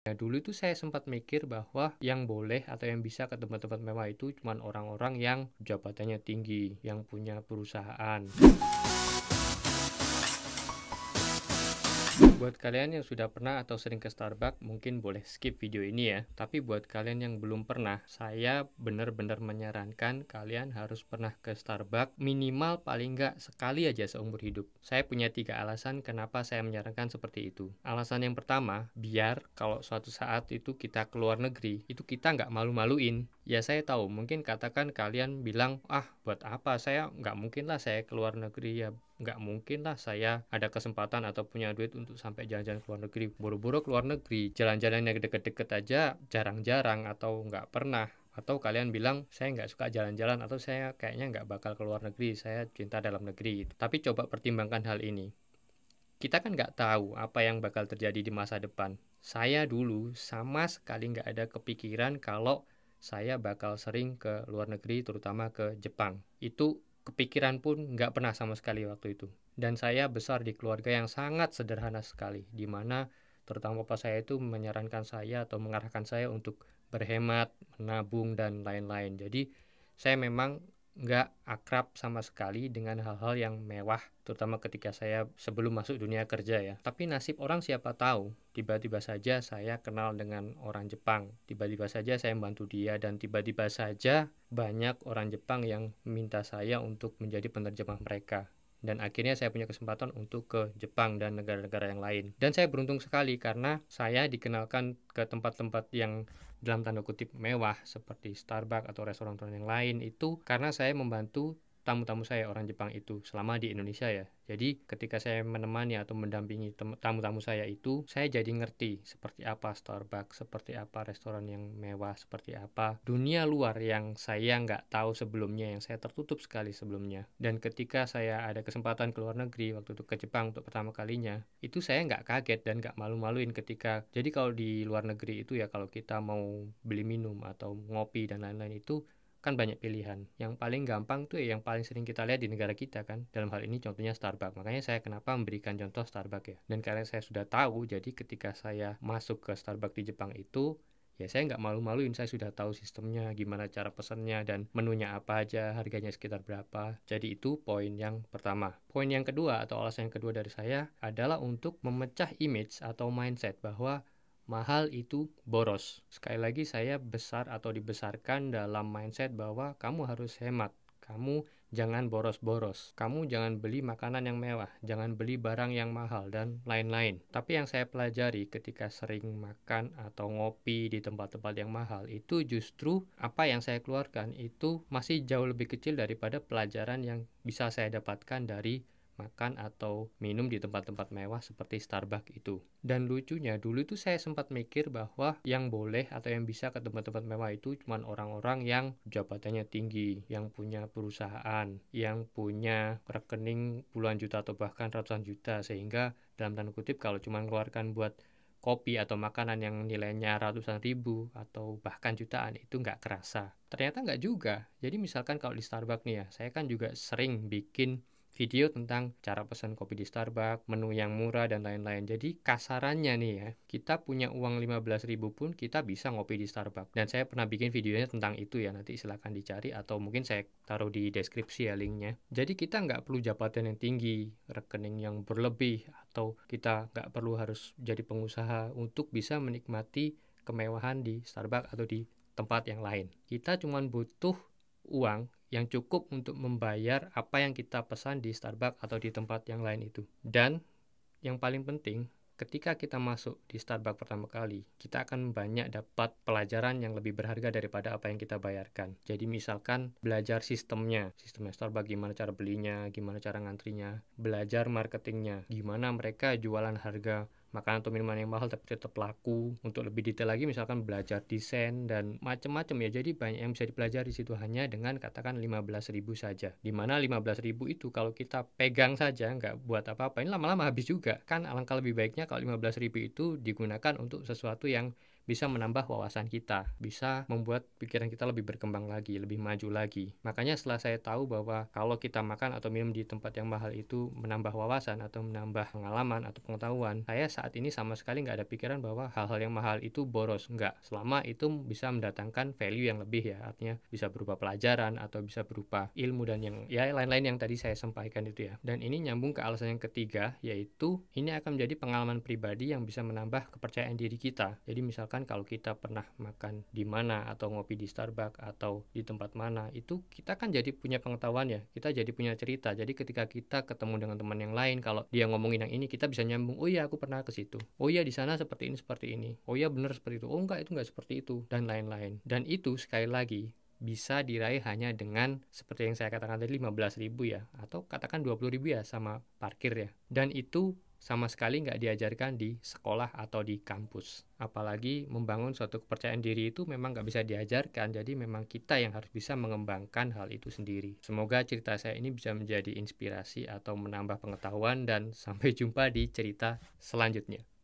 Nah, dulu itu saya sempat mikir bahwa yang boleh atau yang bisa ke tempat-tempat mewah itu cuma orang-orang yang jabatannya tinggi, yang punya perusahaan. Buat kalian yang sudah pernah atau sering ke Starbucks, mungkin boleh skip video ini ya. Tapi buat kalian yang belum pernah, saya benar-benar menyarankan kalian harus pernah ke Starbucks minimal paling nggak sekali aja seumur hidup. Saya punya tiga alasan kenapa saya menyarankan seperti itu. Alasan yang pertama, biar kalau suatu saat itu kita keluar negeri, itu kita nggak malu-maluin. Ya saya tahu, mungkin katakan kalian bilang, ah buat apa saya nggak mungkin lah saya keluar negeri ya nggak mungkin lah saya ada kesempatan atau punya duit untuk sampai jalan-jalan ke luar negeri buru-buru ke luar negeri jalan-jalan yang deket-deket aja jarang-jarang atau nggak pernah atau kalian bilang saya nggak suka jalan-jalan atau saya kayaknya nggak bakal ke luar negeri saya cinta dalam negeri gitu. tapi coba pertimbangkan hal ini kita kan nggak tahu apa yang bakal terjadi di masa depan saya dulu sama sekali nggak ada kepikiran kalau saya bakal sering ke luar negeri terutama ke Jepang. Itu kepikiran pun nggak pernah sama sekali waktu itu. Dan saya besar di keluarga yang sangat sederhana sekali, di mana terutama papa saya itu menyarankan saya atau mengarahkan saya untuk berhemat, menabung, dan lain-lain. Jadi saya memang nggak akrab sama sekali dengan hal-hal yang mewah, terutama ketika saya sebelum masuk dunia kerja ya. Tapi nasib orang siapa tahu, tiba-tiba saja saya kenal dengan orang Jepang, tiba-tiba saja saya membantu dia, dan tiba-tiba saja banyak orang Jepang yang minta saya untuk menjadi penerjemah mereka dan akhirnya saya punya kesempatan untuk ke Jepang dan negara-negara yang lain. Dan saya beruntung sekali karena saya dikenalkan ke tempat-tempat yang dalam tanda kutip mewah seperti Starbucks atau restoran-restoran yang lain itu karena saya membantu tamu-tamu saya orang Jepang itu selama di Indonesia ya. Jadi ketika saya menemani atau mendampingi tamu-tamu saya itu, saya jadi ngerti seperti apa Starbucks, seperti apa restoran yang mewah, seperti apa dunia luar yang saya nggak tahu sebelumnya, yang saya tertutup sekali sebelumnya. Dan ketika saya ada kesempatan ke luar negeri, waktu itu ke Jepang untuk pertama kalinya, itu saya nggak kaget dan nggak malu-maluin ketika, jadi kalau di luar negeri itu ya kalau kita mau beli minum atau ngopi dan lain-lain itu, kan banyak pilihan. Yang paling gampang tuh ya, yang paling sering kita lihat di negara kita kan. Dalam hal ini contohnya Starbucks. Makanya saya kenapa memberikan contoh Starbucks ya. Dan karena saya sudah tahu, jadi ketika saya masuk ke Starbucks di Jepang itu, ya saya nggak malu-maluin saya sudah tahu sistemnya gimana cara pesannya dan menunya apa aja harganya sekitar berapa jadi itu poin yang pertama poin yang kedua atau alasan yang kedua dari saya adalah untuk memecah image atau mindset bahwa mahal itu boros. Sekali lagi saya besar atau dibesarkan dalam mindset bahwa kamu harus hemat. Kamu jangan boros-boros. Kamu jangan beli makanan yang mewah, jangan beli barang yang mahal dan lain-lain. Tapi yang saya pelajari ketika sering makan atau ngopi di tempat-tempat yang mahal itu justru apa yang saya keluarkan itu masih jauh lebih kecil daripada pelajaran yang bisa saya dapatkan dari makan atau minum di tempat-tempat mewah seperti Starbucks itu. Dan lucunya dulu itu saya sempat mikir bahwa yang boleh atau yang bisa ke tempat-tempat mewah itu cuma orang-orang yang jabatannya tinggi, yang punya perusahaan, yang punya rekening puluhan juta atau bahkan ratusan juta sehingga dalam tanda kutip kalau cuma keluarkan buat kopi atau makanan yang nilainya ratusan ribu atau bahkan jutaan itu nggak kerasa. Ternyata nggak juga. Jadi misalkan kalau di Starbucks nih ya, saya kan juga sering bikin video tentang cara pesan kopi di Starbucks, menu yang murah dan lain-lain. Jadi kasarannya nih ya, kita punya uang 15.000 pun kita bisa ngopi di Starbucks. Dan saya pernah bikin videonya tentang itu ya, nanti silahkan dicari atau mungkin saya taruh di deskripsi ya linknya. Jadi kita nggak perlu jabatan yang tinggi, rekening yang berlebih, atau kita nggak perlu harus jadi pengusaha untuk bisa menikmati kemewahan di Starbucks atau di tempat yang lain. Kita cuma butuh uang yang cukup untuk membayar apa yang kita pesan di Starbucks atau di tempat yang lain itu. Dan yang paling penting, ketika kita masuk di Starbucks pertama kali, kita akan banyak dapat pelajaran yang lebih berharga daripada apa yang kita bayarkan. Jadi misalkan belajar sistemnya, sistemnya Starbucks gimana cara belinya, gimana cara ngantrinya, belajar marketingnya, gimana mereka jualan harga makanan atau minuman yang mahal tapi tetap laku. Untuk lebih detail lagi misalkan belajar desain dan macam-macam ya. Jadi banyak yang bisa dipelajari di situ hanya dengan katakan 15.000 saja. Dimana 15.000 itu kalau kita pegang saja nggak buat apa-apa ini lama-lama habis juga. Kan alangkah lebih baiknya kalau 15.000 itu digunakan untuk sesuatu yang bisa menambah wawasan kita, bisa membuat pikiran kita lebih berkembang lagi, lebih maju lagi. Makanya setelah saya tahu bahwa kalau kita makan atau minum di tempat yang mahal itu menambah wawasan atau menambah pengalaman atau pengetahuan, saya saat ini sama sekali nggak ada pikiran bahwa hal-hal yang mahal itu boros. Nggak, selama itu bisa mendatangkan value yang lebih ya, artinya bisa berupa pelajaran atau bisa berupa ilmu dan yang ya lain-lain yang tadi saya sampaikan itu ya. Dan ini nyambung ke alasan yang ketiga, yaitu ini akan menjadi pengalaman pribadi yang bisa menambah kepercayaan diri kita. Jadi misalkan misalkan kalau kita pernah makan di mana atau ngopi di Starbucks atau di tempat mana, itu kita kan jadi punya pengetahuan ya. Kita jadi punya cerita. Jadi ketika kita ketemu dengan teman yang lain, kalau dia ngomongin yang ini, kita bisa nyambung. Oh iya, aku pernah ke situ. Oh iya, di sana seperti ini, seperti ini. Oh iya, bener seperti itu. Oh enggak, itu enggak seperti itu dan lain-lain. Dan itu sekali lagi bisa diraih hanya dengan seperti yang saya katakan tadi 15.000 ya atau katakan 20.000 ya sama parkir ya. Dan itu sama sekali nggak diajarkan di sekolah atau di kampus. Apalagi membangun suatu kepercayaan diri itu memang nggak bisa diajarkan, jadi memang kita yang harus bisa mengembangkan hal itu sendiri. Semoga cerita saya ini bisa menjadi inspirasi atau menambah pengetahuan dan sampai jumpa di cerita selanjutnya.